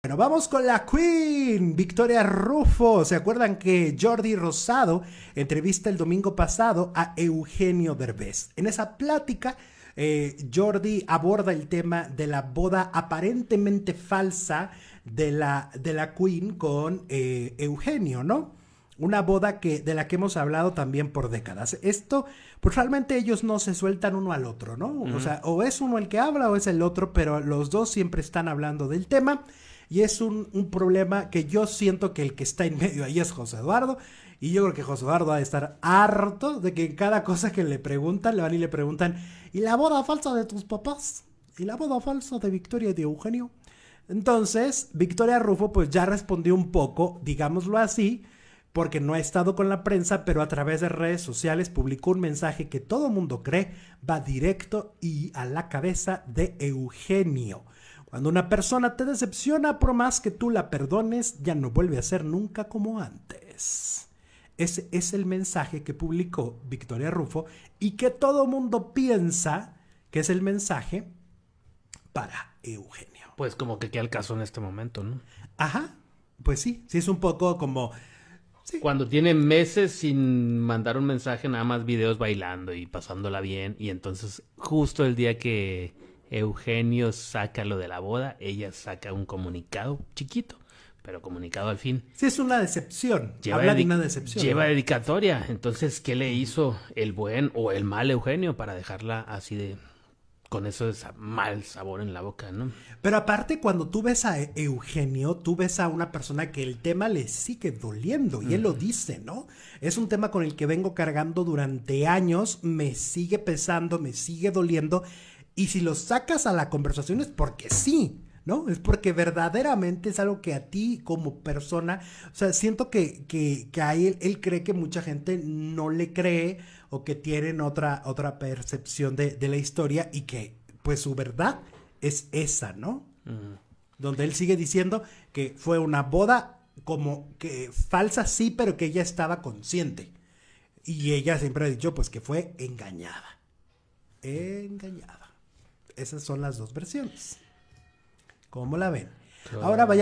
Bueno, vamos con la Queen, Victoria Rufo. ¿Se acuerdan que Jordi Rosado entrevista el domingo pasado a Eugenio Derbez? En esa plática, eh, Jordi aborda el tema de la boda aparentemente falsa de la, de la Queen con eh, Eugenio, ¿no? Una boda que, de la que hemos hablado también por décadas. Esto, pues realmente ellos no se sueltan uno al otro, ¿no? O sea, o es uno el que habla o es el otro, pero los dos siempre están hablando del tema. Y es un, problema que yo siento que el que está en medio ahí es José Eduardo. Y yo creo que José Eduardo ha de estar harto de que en cada cosa que le preguntan, le van y le preguntan, ¿y la boda falsa de tus papás? ¿Y la boda falsa de Victoria y de Eugenio? Entonces, Victoria Rufo pues ya respondió un poco, digámoslo así, porque no ha estado con la prensa, pero a través de redes sociales publicó un mensaje que todo el mundo cree va directo y a la cabeza de Eugenio. Cuando una persona te decepciona, por más que tú la perdones, ya no vuelve a ser nunca como antes. Ese es el mensaje que publicó Victoria Rufo y que todo mundo piensa que es el mensaje para Eugenio. Pues como que queda el caso en este momento, ¿no? Ajá, pues sí, sí es un poco como... Cuando tiene meses sin mandar un mensaje, nada más videos bailando y pasándola bien, y entonces justo el día que Eugenio saca lo de la boda, ella saca un comunicado chiquito, pero comunicado al fin. Sí, es una decepción. Lleva Habla de una decepción. Lleva dedicatoria. Entonces, ¿qué le hizo el buen o el mal Eugenio para dejarla así de, con eso mal sabor en la boca, ¿no? Pero aparte, cuando tú ves a e-, Eugenio, tú ves a una persona que el tema le sigue doliendo, y él lo dice, ¿no? Es un tema con el que vengo cargando durante años, me sigue pesando, me sigue doliendo, y si lo sacas a la conversación es porque sí, ¿no? Es porque verdaderamente es algo que a ti como persona, o sea, siento que, que, él, cree que mucha gente no le cree o que tienen otra, otra percepción de, la historia y que pues su verdad es esa, ¿no? Donde él sigue diciendo que fue una boda como que falsa sí, pero que ella estaba consciente. Y ella siempre ha dicho pues que fue engañada. Engañada. Esas son las dos versiones. ¿Cómo la ven? Ahora vaya